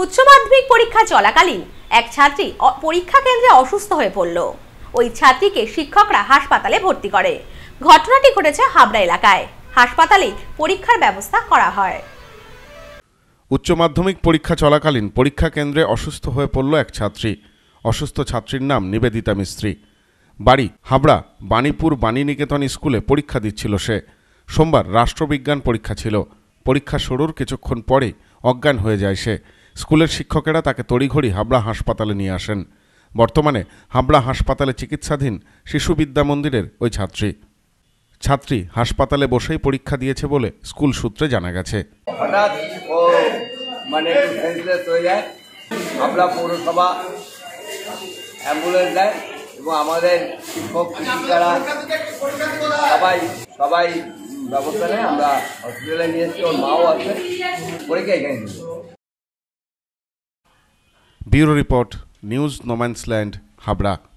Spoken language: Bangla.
উচ্চ মাধ্যমিক পরীক্ষা চলাকালীন এক ছাত্রী পরীক্ষা কেন্দ্রে অসুস্থ হয়ে পড়ল ওই ছাত্রীকে শিক্ষকরা হাসপাতালে ভর্তি করে ঘটনাটি ঘটেছে হাবড়া এলাকায় হাসপাতালে পরীক্ষার ব্যবস্থা করা হয় উচ্চ মাধ্যমিক পরীক্ষা চলাকালীন পরীক্ষা কেন্দ্রে অসুস্থ হয়ে পড়ল এক ছাত্রী অসুস্থ ছাত্রীর নাম নিবেদিতা মিস্ত্রি বাড়ি হাবড়া বাণীপুর বাণীনিকেতন স্কুলে পরীক্ষা দিচ্ছিল সে সোমবার রাষ্ট্রবিজ্ঞান পরীক্ষা ছিল পরীক্ষা শুরুর কিছুক্ষণ পরে অজ্ঞান হয়ে যায় সে স্কুলের শিক্ষকেরা তাকে তড়িঘড়ি হাবড়া হাসপাতালে নিয়ে আসেন বর্তমানে হাবড়া হাসপাতালে চিকিৎসাধীন শিশু বিদ্যা মন্দিরের ওই ছাত্রী ছাত্রী হাসপাতালে বসেই পরীক্ষা দিয়েছে বলে স্কুল সূত্রে জানা গেছে মানে এবং আমাদের সবাই ব্যবস্থা আমরা হসপিটালে নিয়ে এসেছি ওর মাও আছে পরীক্ষা এখানে Bureau Report, News No Man's Land, Habra.